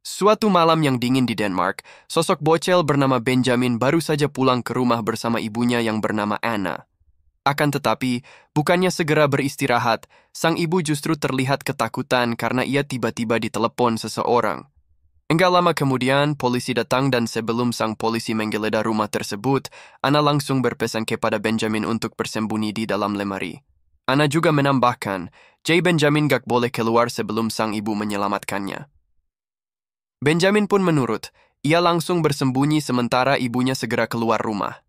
Suatu malam yang dingin di Denmark, sosok bocel bernama Benjamin baru saja pulang ke rumah bersama ibunya yang bernama Anna. Akan tetapi, bukannya segera beristirahat, sang ibu justru terlihat ketakutan karena ia tiba-tiba ditelepon seseorang. Enggak lama kemudian, polisi datang dan sebelum sang polisi menggeledah rumah tersebut, Anna langsung berpesan kepada Benjamin untuk bersembunyi di dalam lemari. Anna juga menambahkan, J. Benjamin gak boleh keluar sebelum sang ibu menyelamatkannya. Benjamin pun menurut. Ia langsung bersembunyi sementara ibunya segera keluar rumah.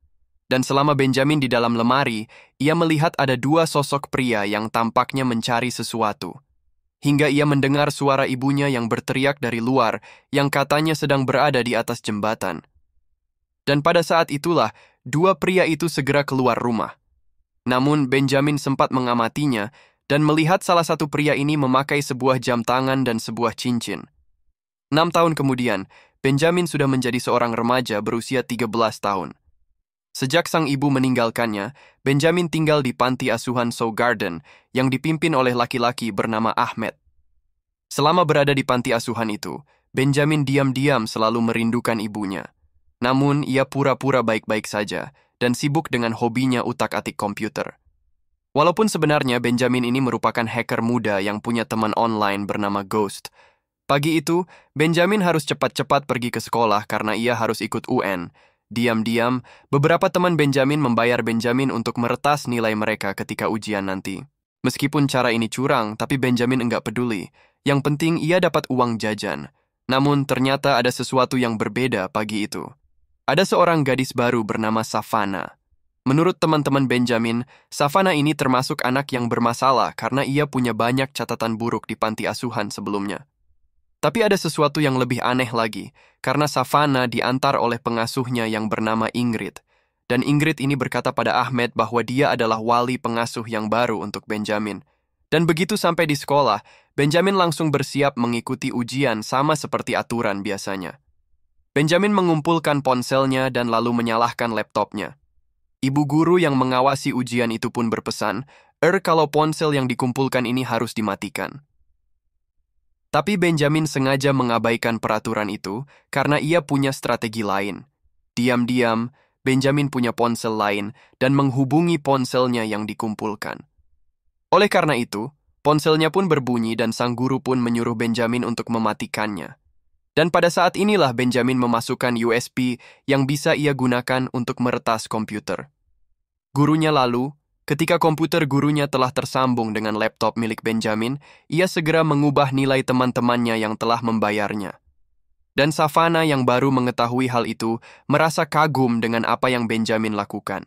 Dan selama Benjamin di dalam lemari, ia melihat ada dua sosok pria yang tampaknya mencari sesuatu. Hingga ia mendengar suara ibunya yang berteriak dari luar, yang katanya sedang berada di atas jembatan. Dan pada saat itulah, dua pria itu segera keluar rumah. Namun, Benjamin sempat mengamatinya dan melihat salah satu pria ini memakai sebuah jam tangan dan sebuah cincin. Enam tahun kemudian, Benjamin sudah menjadi seorang remaja berusia 13 tahun. Sejak sang ibu meninggalkannya, Benjamin tinggal di panti asuhan So Garden yang dipimpin oleh laki-laki bernama Ahmed. Selama berada di panti asuhan itu, Benjamin diam-diam selalu merindukan ibunya. Namun, ia pura-pura baik-baik saja dan sibuk dengan hobinya utak-atik komputer. Walaupun sebenarnya Benjamin ini merupakan hacker muda yang punya teman online bernama Ghost, Pagi itu, Benjamin harus cepat-cepat pergi ke sekolah karena ia harus ikut UN. Diam-diam, beberapa teman Benjamin membayar Benjamin untuk meretas nilai mereka ketika ujian nanti. Meskipun cara ini curang, tapi Benjamin enggak peduli. Yang penting ia dapat uang jajan. Namun ternyata ada sesuatu yang berbeda pagi itu. Ada seorang gadis baru bernama Savana. Menurut teman-teman Benjamin, Savana ini termasuk anak yang bermasalah karena ia punya banyak catatan buruk di panti asuhan sebelumnya. Tapi ada sesuatu yang lebih aneh lagi, karena Savana diantar oleh pengasuhnya yang bernama Ingrid. Dan Ingrid ini berkata pada Ahmed bahwa dia adalah wali pengasuh yang baru untuk Benjamin. Dan begitu sampai di sekolah, Benjamin langsung bersiap mengikuti ujian sama seperti aturan biasanya. Benjamin mengumpulkan ponselnya dan lalu menyalahkan laptopnya. Ibu guru yang mengawasi ujian itu pun berpesan, Er kalau ponsel yang dikumpulkan ini harus dimatikan. Tapi Benjamin sengaja mengabaikan peraturan itu karena ia punya strategi lain. Diam-diam, Benjamin punya ponsel lain dan menghubungi ponselnya yang dikumpulkan. Oleh karena itu, ponselnya pun berbunyi dan sang guru pun menyuruh Benjamin untuk mematikannya. Dan pada saat inilah Benjamin memasukkan USB yang bisa ia gunakan untuk meretas komputer. Gurunya lalu Ketika komputer gurunya telah tersambung dengan laptop milik Benjamin, ia segera mengubah nilai teman-temannya yang telah membayarnya. Dan Savana yang baru mengetahui hal itu merasa kagum dengan apa yang Benjamin lakukan.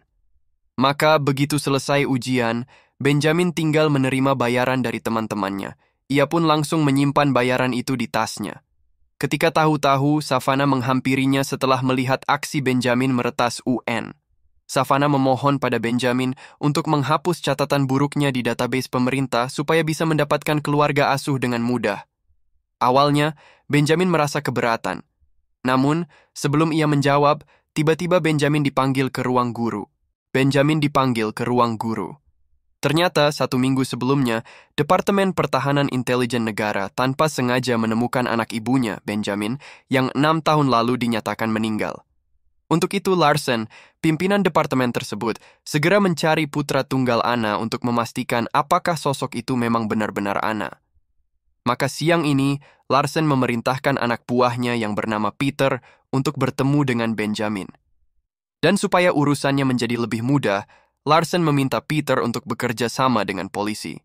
Maka begitu selesai ujian, Benjamin tinggal menerima bayaran dari teman-temannya. Ia pun langsung menyimpan bayaran itu di tasnya. Ketika tahu-tahu, Savana menghampirinya setelah melihat aksi Benjamin meretas UN. Savana memohon pada Benjamin untuk menghapus catatan buruknya di database pemerintah supaya bisa mendapatkan keluarga asuh dengan mudah. Awalnya, Benjamin merasa keberatan. Namun, sebelum ia menjawab, tiba-tiba Benjamin dipanggil ke ruang guru. Benjamin dipanggil ke ruang guru. Ternyata, satu minggu sebelumnya, Departemen Pertahanan Intelijen Negara tanpa sengaja menemukan anak ibunya, Benjamin, yang enam tahun lalu dinyatakan meninggal. Untuk itu Larsen, pimpinan departemen tersebut, segera mencari putra tunggal Ana untuk memastikan apakah sosok itu memang benar-benar Ana. Maka siang ini, Larsen memerintahkan anak buahnya yang bernama Peter untuk bertemu dengan Benjamin. Dan supaya urusannya menjadi lebih mudah, Larsen meminta Peter untuk bekerja sama dengan polisi.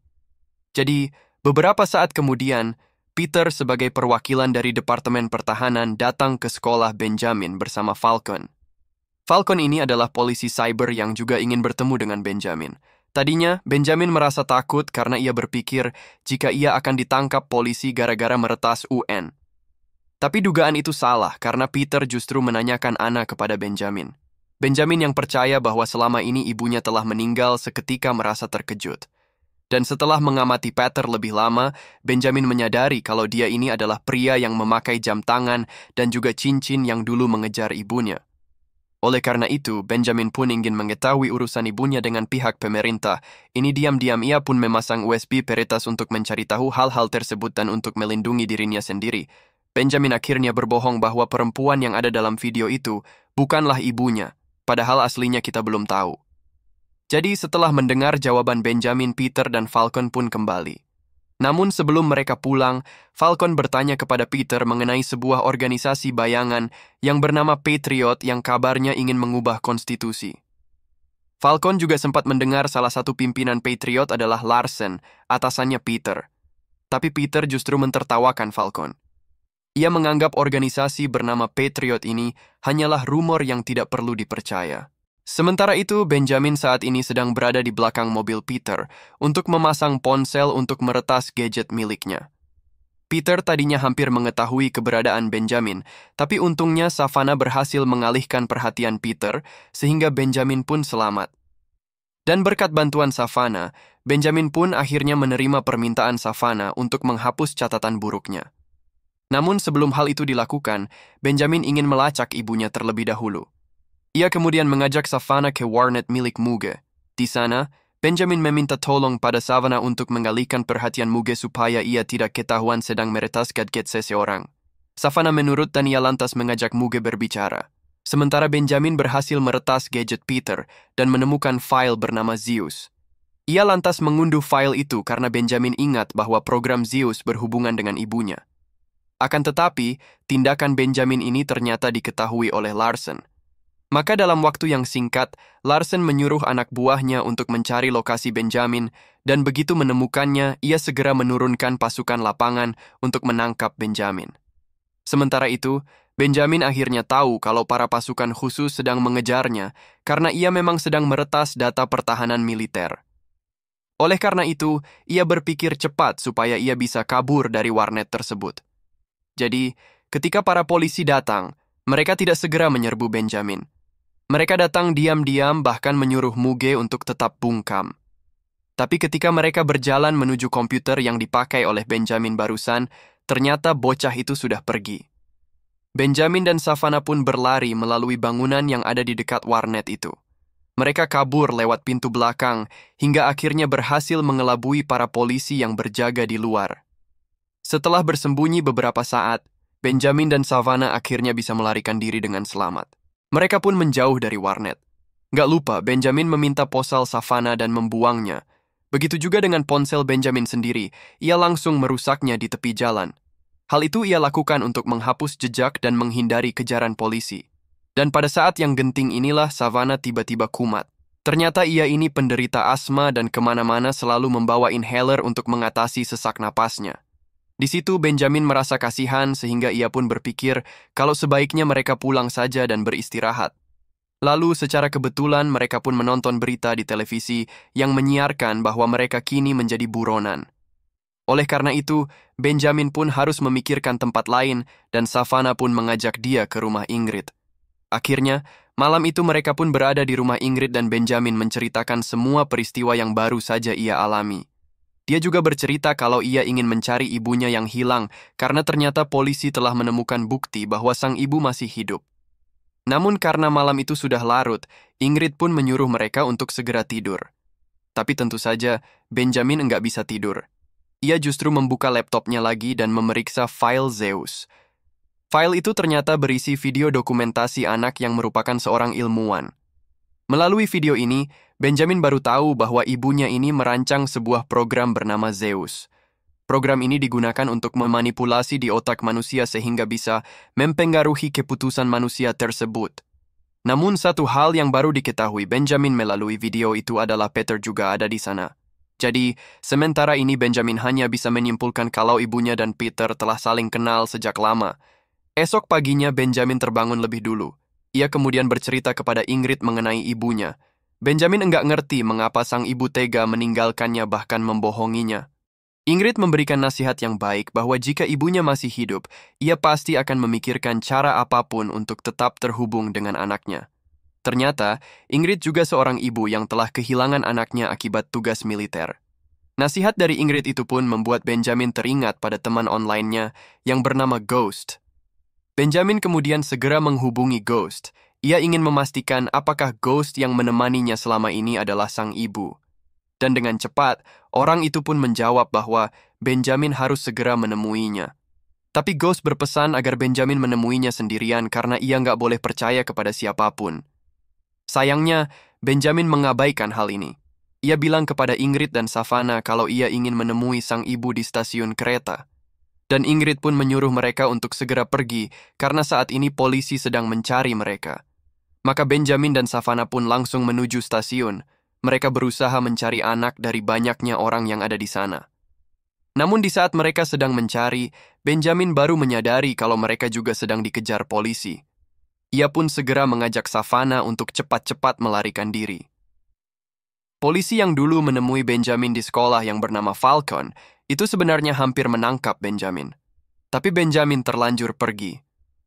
Jadi, beberapa saat kemudian, Peter sebagai perwakilan dari Departemen Pertahanan datang ke sekolah Benjamin bersama Falcon. Falcon ini adalah polisi cyber yang juga ingin bertemu dengan Benjamin. Tadinya, Benjamin merasa takut karena ia berpikir jika ia akan ditangkap polisi gara-gara meretas UN. Tapi dugaan itu salah karena Peter justru menanyakan Anna kepada Benjamin. Benjamin yang percaya bahwa selama ini ibunya telah meninggal seketika merasa terkejut. Dan setelah mengamati Peter lebih lama, Benjamin menyadari kalau dia ini adalah pria yang memakai jam tangan dan juga cincin yang dulu mengejar ibunya. Oleh karena itu, Benjamin pun ingin mengetahui urusan ibunya dengan pihak pemerintah. Ini diam-diam ia pun memasang USB Peretas untuk mencari tahu hal-hal tersebut dan untuk melindungi dirinya sendiri. Benjamin akhirnya berbohong bahwa perempuan yang ada dalam video itu bukanlah ibunya, padahal aslinya kita belum tahu. Jadi setelah mendengar jawaban Benjamin, Peter dan Falcon pun kembali. Namun sebelum mereka pulang, Falcon bertanya kepada Peter mengenai sebuah organisasi bayangan yang bernama Patriot yang kabarnya ingin mengubah konstitusi. Falcon juga sempat mendengar salah satu pimpinan Patriot adalah Larsen, atasannya Peter. Tapi Peter justru mentertawakan Falcon. Ia menganggap organisasi bernama Patriot ini hanyalah rumor yang tidak perlu dipercaya. Sementara itu, Benjamin saat ini sedang berada di belakang mobil Peter untuk memasang ponsel untuk meretas gadget miliknya. Peter tadinya hampir mengetahui keberadaan Benjamin, tapi untungnya Savana berhasil mengalihkan perhatian Peter sehingga Benjamin pun selamat. Dan berkat bantuan Savana, Benjamin pun akhirnya menerima permintaan Savana untuk menghapus catatan buruknya. Namun sebelum hal itu dilakukan, Benjamin ingin melacak ibunya terlebih dahulu. Ia kemudian mengajak Savannah ke warnet milik Muge. Di sana, Benjamin meminta tolong pada Savana untuk mengalihkan perhatian Muge supaya ia tidak ketahuan sedang meretas gadget seseorang. Savannah menurut dan ia lantas mengajak Muge berbicara. Sementara Benjamin berhasil meretas gadget Peter dan menemukan file bernama Zeus. Ia lantas mengunduh file itu karena Benjamin ingat bahwa program Zeus berhubungan dengan ibunya. Akan tetapi, tindakan Benjamin ini ternyata diketahui oleh Larsen – maka dalam waktu yang singkat, Larsen menyuruh anak buahnya untuk mencari lokasi Benjamin, dan begitu menemukannya, ia segera menurunkan pasukan lapangan untuk menangkap Benjamin. Sementara itu, Benjamin akhirnya tahu kalau para pasukan khusus sedang mengejarnya karena ia memang sedang meretas data pertahanan militer. Oleh karena itu, ia berpikir cepat supaya ia bisa kabur dari warnet tersebut. Jadi, ketika para polisi datang, mereka tidak segera menyerbu Benjamin. Mereka datang diam-diam, bahkan menyuruh Muge untuk tetap bungkam. Tapi ketika mereka berjalan menuju komputer yang dipakai oleh Benjamin barusan, ternyata bocah itu sudah pergi. Benjamin dan Savana pun berlari melalui bangunan yang ada di dekat warnet itu. Mereka kabur lewat pintu belakang hingga akhirnya berhasil mengelabui para polisi yang berjaga di luar. Setelah bersembunyi beberapa saat, Benjamin dan Savana akhirnya bisa melarikan diri dengan selamat. Mereka pun menjauh dari warnet. Gak lupa, Benjamin meminta posal Savana dan membuangnya. Begitu juga dengan ponsel Benjamin sendiri, ia langsung merusaknya di tepi jalan. Hal itu ia lakukan untuk menghapus jejak dan menghindari kejaran polisi. Dan pada saat yang genting inilah Savana tiba-tiba kumat. Ternyata ia ini penderita asma dan kemana-mana selalu membawa inhaler untuk mengatasi sesak napasnya. Di situ Benjamin merasa kasihan sehingga ia pun berpikir kalau sebaiknya mereka pulang saja dan beristirahat. Lalu secara kebetulan mereka pun menonton berita di televisi yang menyiarkan bahwa mereka kini menjadi buronan. Oleh karena itu, Benjamin pun harus memikirkan tempat lain dan Savana pun mengajak dia ke rumah Ingrid. Akhirnya, malam itu mereka pun berada di rumah Ingrid dan Benjamin menceritakan semua peristiwa yang baru saja ia alami. Dia juga bercerita kalau ia ingin mencari ibunya yang hilang karena ternyata polisi telah menemukan bukti bahwa sang ibu masih hidup. Namun karena malam itu sudah larut, Ingrid pun menyuruh mereka untuk segera tidur. Tapi tentu saja, Benjamin enggak bisa tidur. Ia justru membuka laptopnya lagi dan memeriksa file Zeus. File itu ternyata berisi video dokumentasi anak yang merupakan seorang ilmuwan. Melalui video ini, Benjamin baru tahu bahwa ibunya ini merancang sebuah program bernama Zeus. Program ini digunakan untuk memanipulasi di otak manusia sehingga bisa mempengaruhi keputusan manusia tersebut. Namun satu hal yang baru diketahui Benjamin melalui video itu adalah Peter juga ada di sana. Jadi, sementara ini Benjamin hanya bisa menyimpulkan kalau ibunya dan Peter telah saling kenal sejak lama. Esok paginya Benjamin terbangun lebih dulu. Ia kemudian bercerita kepada Ingrid mengenai ibunya. Benjamin enggak ngerti mengapa sang ibu tega meninggalkannya bahkan membohonginya. Ingrid memberikan nasihat yang baik bahwa jika ibunya masih hidup, ia pasti akan memikirkan cara apapun untuk tetap terhubung dengan anaknya. Ternyata, Ingrid juga seorang ibu yang telah kehilangan anaknya akibat tugas militer. Nasihat dari Ingrid itu pun membuat Benjamin teringat pada teman online-nya yang bernama Ghost. Benjamin kemudian segera menghubungi Ghost, ia ingin memastikan apakah ghost yang menemaninya selama ini adalah sang ibu. Dan dengan cepat, orang itu pun menjawab bahwa Benjamin harus segera menemuinya. Tapi Ghost berpesan agar Benjamin menemuinya sendirian karena ia nggak boleh percaya kepada siapapun. Sayangnya, Benjamin mengabaikan hal ini. Ia bilang kepada Ingrid dan Savana kalau ia ingin menemui sang ibu di stasiun kereta. Dan Ingrid pun menyuruh mereka untuk segera pergi karena saat ini polisi sedang mencari mereka. Maka Benjamin dan Savana pun langsung menuju stasiun. Mereka berusaha mencari anak dari banyaknya orang yang ada di sana. Namun di saat mereka sedang mencari, Benjamin baru menyadari kalau mereka juga sedang dikejar polisi. Ia pun segera mengajak Savana untuk cepat-cepat melarikan diri. Polisi yang dulu menemui Benjamin di sekolah yang bernama Falcon itu sebenarnya hampir menangkap Benjamin. Tapi Benjamin terlanjur pergi.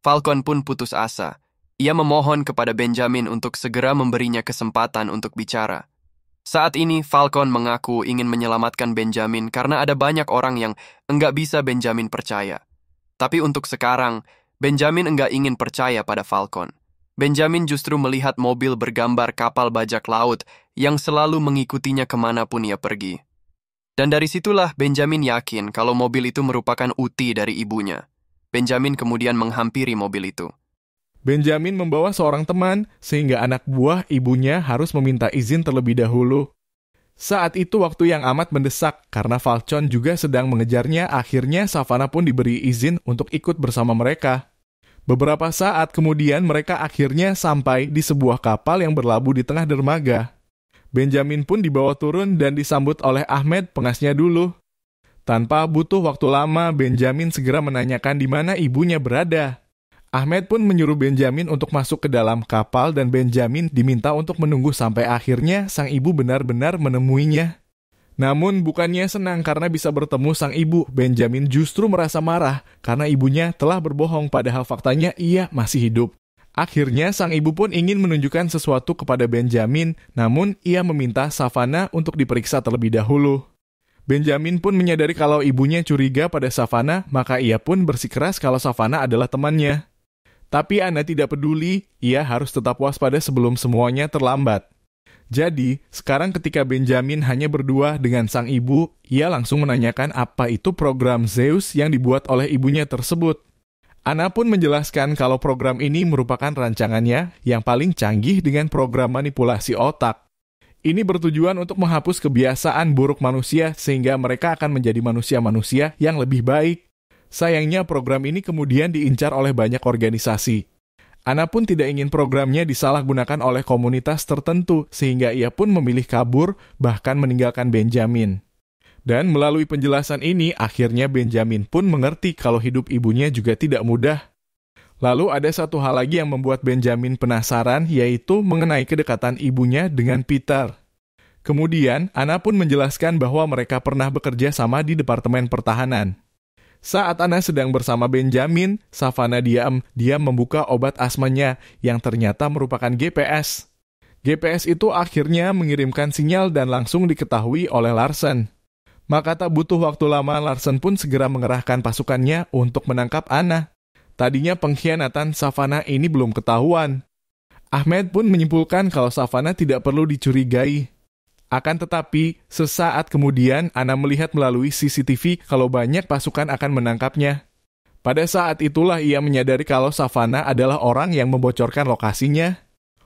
Falcon pun putus asa ia memohon kepada Benjamin untuk segera memberinya kesempatan untuk bicara. Saat ini, Falcon mengaku ingin menyelamatkan Benjamin karena ada banyak orang yang enggak bisa Benjamin percaya. Tapi untuk sekarang, Benjamin enggak ingin percaya pada Falcon. Benjamin justru melihat mobil bergambar kapal bajak laut yang selalu mengikutinya kemanapun ia pergi. Dan dari situlah Benjamin yakin kalau mobil itu merupakan uti dari ibunya. Benjamin kemudian menghampiri mobil itu. Benjamin membawa seorang teman sehingga anak buah ibunya harus meminta izin terlebih dahulu. Saat itu waktu yang amat mendesak karena Falcon juga sedang mengejarnya akhirnya Savana pun diberi izin untuk ikut bersama mereka. Beberapa saat kemudian mereka akhirnya sampai di sebuah kapal yang berlabuh di tengah dermaga. Benjamin pun dibawa turun dan disambut oleh Ahmed pengasnya dulu. Tanpa butuh waktu lama, Benjamin segera menanyakan di mana ibunya berada. Ahmed pun menyuruh Benjamin untuk masuk ke dalam kapal dan Benjamin diminta untuk menunggu sampai akhirnya sang ibu benar-benar menemuinya. Namun bukannya senang karena bisa bertemu sang ibu, Benjamin justru merasa marah karena ibunya telah berbohong padahal faktanya ia masih hidup. Akhirnya sang ibu pun ingin menunjukkan sesuatu kepada Benjamin, namun ia meminta Savana untuk diperiksa terlebih dahulu. Benjamin pun menyadari kalau ibunya curiga pada Savana, maka ia pun bersikeras kalau Savana adalah temannya. Tapi Anda tidak peduli, ia harus tetap waspada sebelum semuanya terlambat. Jadi, sekarang ketika Benjamin hanya berdua dengan sang ibu, ia langsung menanyakan apa itu program Zeus yang dibuat oleh ibunya tersebut. Ana pun menjelaskan kalau program ini merupakan rancangannya yang paling canggih dengan program manipulasi otak. Ini bertujuan untuk menghapus kebiasaan buruk manusia sehingga mereka akan menjadi manusia-manusia yang lebih baik. Sayangnya program ini kemudian diincar oleh banyak organisasi. Ana pun tidak ingin programnya disalahgunakan oleh komunitas tertentu sehingga ia pun memilih kabur bahkan meninggalkan Benjamin. Dan melalui penjelasan ini akhirnya Benjamin pun mengerti kalau hidup ibunya juga tidak mudah. Lalu ada satu hal lagi yang membuat Benjamin penasaran yaitu mengenai kedekatan ibunya dengan Peter. Kemudian, Ana pun menjelaskan bahwa mereka pernah bekerja sama di Departemen Pertahanan. Saat Ana sedang bersama Benjamin, Savana diam, dia membuka obat asmanya yang ternyata merupakan GPS. GPS itu akhirnya mengirimkan sinyal dan langsung diketahui oleh Larsen. Maka tak butuh waktu lama Larsen pun segera mengerahkan pasukannya untuk menangkap Ana. Tadinya pengkhianatan Savana ini belum ketahuan. Ahmed pun menyimpulkan kalau Savana tidak perlu dicurigai akan tetapi, sesaat kemudian Ana melihat melalui CCTV kalau banyak pasukan akan menangkapnya. Pada saat itulah ia menyadari kalau Savana adalah orang yang membocorkan lokasinya.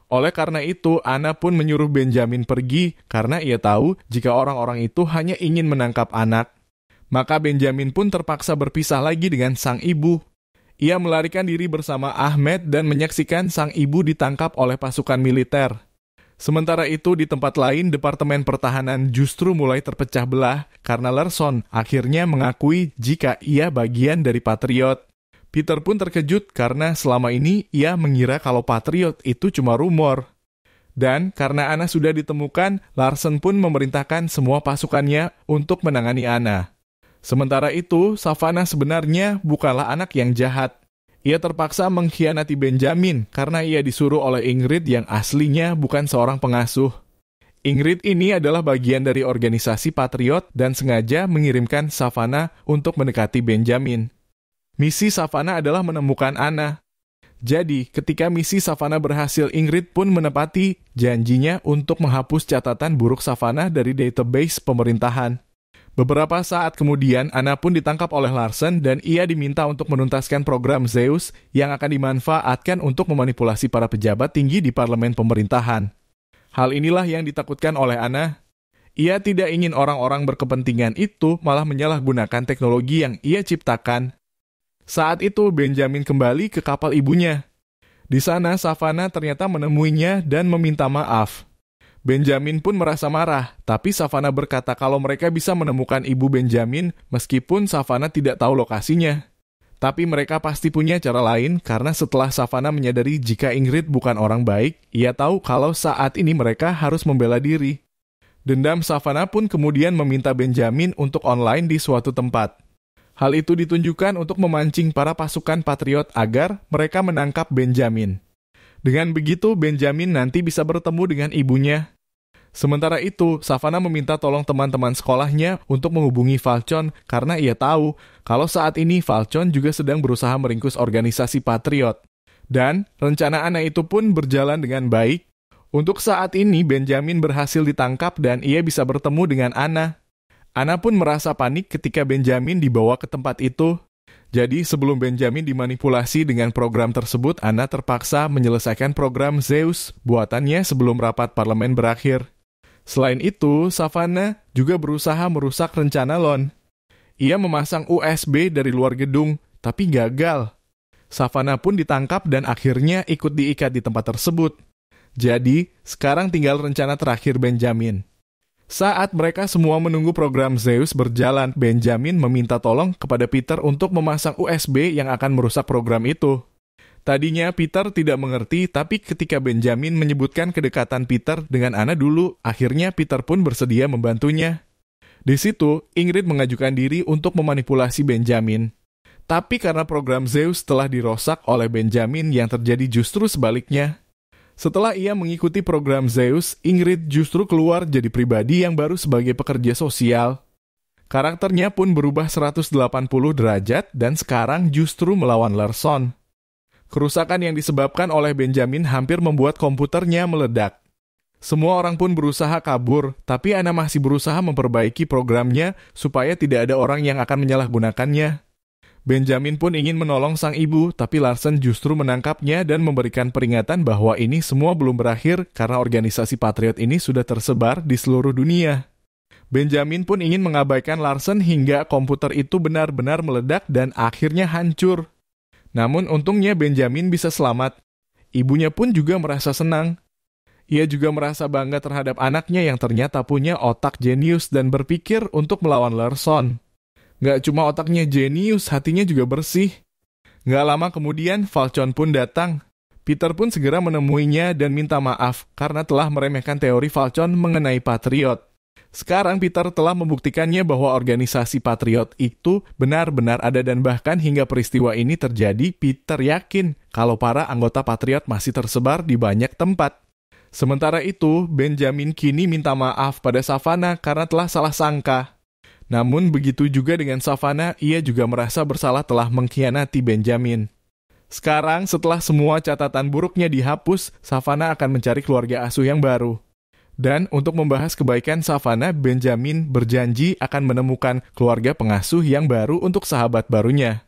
Oleh karena itu, Ana pun menyuruh Benjamin pergi karena ia tahu jika orang-orang itu hanya ingin menangkap anak. Maka Benjamin pun terpaksa berpisah lagi dengan sang ibu. Ia melarikan diri bersama Ahmed dan menyaksikan sang ibu ditangkap oleh pasukan militer. Sementara itu, di tempat lain, Departemen Pertahanan justru mulai terpecah belah karena Larson akhirnya mengakui jika ia bagian dari Patriot. Peter pun terkejut karena selama ini ia mengira kalau Patriot itu cuma rumor. Dan karena Anna sudah ditemukan, Larson pun memerintahkan semua pasukannya untuk menangani Anna. Sementara itu, Savannah sebenarnya bukanlah anak yang jahat. Ia terpaksa mengkhianati Benjamin karena ia disuruh oleh Ingrid yang aslinya bukan seorang pengasuh. Ingrid ini adalah bagian dari organisasi Patriot dan sengaja mengirimkan Savana untuk mendekati Benjamin. Misi Savana adalah menemukan Anna. Jadi, ketika misi Savana berhasil, Ingrid pun menepati janjinya untuk menghapus catatan buruk Savana dari database pemerintahan. Beberapa saat kemudian, Anna pun ditangkap oleh Larsen dan ia diminta untuk menuntaskan program Zeus yang akan dimanfaatkan untuk memanipulasi para pejabat tinggi di parlemen pemerintahan. Hal inilah yang ditakutkan oleh Anna. Ia tidak ingin orang-orang berkepentingan itu malah menyalahgunakan teknologi yang ia ciptakan. Saat itu, Benjamin kembali ke kapal ibunya. Di sana, Savana ternyata menemuinya dan meminta maaf. Benjamin pun merasa marah, tapi Savana berkata kalau mereka bisa menemukan ibu Benjamin meskipun Savana tidak tahu lokasinya. Tapi mereka pasti punya cara lain karena setelah Savana menyadari jika Ingrid bukan orang baik, ia tahu kalau saat ini mereka harus membela diri. Dendam Savana pun kemudian meminta Benjamin untuk online di suatu tempat. Hal itu ditunjukkan untuk memancing para pasukan patriot agar mereka menangkap Benjamin. Dengan begitu, Benjamin nanti bisa bertemu dengan ibunya Sementara itu, Savana meminta tolong teman-teman sekolahnya untuk menghubungi Falcon karena ia tahu kalau saat ini Falcon juga sedang berusaha meringkus organisasi Patriot. Dan rencana anak itu pun berjalan dengan baik. Untuk saat ini, Benjamin berhasil ditangkap dan ia bisa bertemu dengan Ana. Ana pun merasa panik ketika Benjamin dibawa ke tempat itu. Jadi, sebelum Benjamin dimanipulasi dengan program tersebut, Ana terpaksa menyelesaikan program Zeus buatannya sebelum rapat parlemen berakhir. Selain itu, Savanna juga berusaha merusak rencana Lon. Ia memasang USB dari luar gedung, tapi gagal. Savanna pun ditangkap dan akhirnya ikut diikat di tempat tersebut. Jadi, sekarang tinggal rencana terakhir Benjamin. Saat mereka semua menunggu program Zeus berjalan, Benjamin meminta tolong kepada Peter untuk memasang USB yang akan merusak program itu. Tadinya Peter tidak mengerti, tapi ketika Benjamin menyebutkan kedekatan Peter dengan Anna dulu, akhirnya Peter pun bersedia membantunya. Di situ, Ingrid mengajukan diri untuk memanipulasi Benjamin. Tapi karena program Zeus telah dirosak oleh Benjamin yang terjadi justru sebaliknya. Setelah ia mengikuti program Zeus, Ingrid justru keluar jadi pribadi yang baru sebagai pekerja sosial. Karakternya pun berubah 180 derajat dan sekarang justru melawan Larson. Kerusakan yang disebabkan oleh Benjamin hampir membuat komputernya meledak. Semua orang pun berusaha kabur, tapi Ana masih berusaha memperbaiki programnya supaya tidak ada orang yang akan menyalahgunakannya. Benjamin pun ingin menolong sang ibu, tapi Larsen justru menangkapnya dan memberikan peringatan bahwa ini semua belum berakhir karena organisasi patriot ini sudah tersebar di seluruh dunia. Benjamin pun ingin mengabaikan Larsen hingga komputer itu benar-benar meledak dan akhirnya hancur. Namun untungnya Benjamin bisa selamat. Ibunya pun juga merasa senang. Ia juga merasa bangga terhadap anaknya yang ternyata punya otak jenius dan berpikir untuk melawan Larson. Gak cuma otaknya jenius, hatinya juga bersih. Gak lama kemudian, Falcon pun datang. Peter pun segera menemuinya dan minta maaf karena telah meremehkan teori Falcon mengenai Patriot. Sekarang Peter telah membuktikannya bahwa organisasi patriot itu benar-benar ada dan bahkan hingga peristiwa ini terjadi, Peter yakin kalau para anggota patriot masih tersebar di banyak tempat. Sementara itu, Benjamin kini minta maaf pada Savana karena telah salah sangka. Namun begitu juga dengan Savana, ia juga merasa bersalah telah mengkhianati Benjamin. Sekarang setelah semua catatan buruknya dihapus, Savana akan mencari keluarga asuh yang baru. Dan untuk membahas kebaikan Savana, Benjamin berjanji akan menemukan keluarga pengasuh yang baru untuk sahabat barunya.